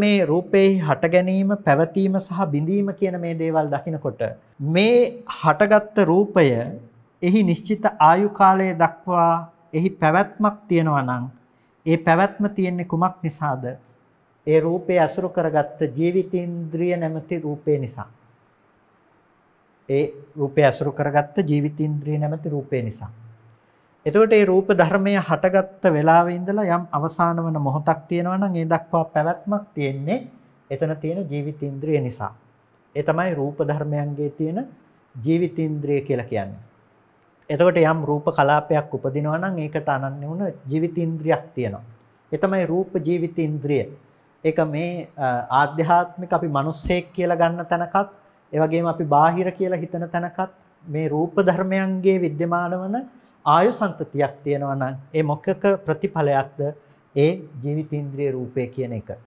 මේ රූපෙහි හට ගැනීම පැවතීම සහ බිඳීම කියන මේ දේවල් දකිනකොට මේ හටගත්ත රූපය එහි නිශ්චිත ආයු කාලය දක්වා එහි පැවැත්මක් තියෙනවා නම් ඒ පැවැත්ම තියෙන්නේ කුමක් නිසාද ඒ රූපේ අසුරු කරගත්ත ජීවිතේන්ද්‍රිය නැමැති රූපේ නිසා ඒ රූපය අසුරු කරගත්ත ජීවිතේන්ද්‍රිය නැමැති රූපේ නිසා එතකොට මේ රූප ධර්මය හටගත්ත වෙලාවේ ඉඳලා යම් අවසාන වෙන මොහොතක් තියෙනවා නම් ඒ දක්වා පැවැත්මක් තියෙන්නේ එතන තියෙන ජීවිතේන්ද්‍රිය නිසා. ඒ තමයි රූප ධර්මයන්ගේ තියෙන ජීවිතේන්ද්‍රිය කියලා කියන්නේ. එතකොට යම් රූප කලාපයක් උපදිනවා නම් ඒකට අනන්‍ය වුණ ජීවිතේන්ද්‍රියක් තියෙනවා. ඒ තමයි රූප ජීවිතේන්ද්‍රිය. ඒක මේ ආධ්‍යාත්මික අපි මිනිස්සෙක් කියලා ගන්න තැනකත් ඒ වගේම අපි බාහිර කියලා හිතන තැනකත් මේ රූප ධර්මයන්ගේ विद्यमान වන ආයු සම්තතියක් තියෙනවා නම් ඒ මොකක ප්‍රතිඵලයක්ද ඒ ජීවිතේන්ද්‍රිය රූපය කියන එක.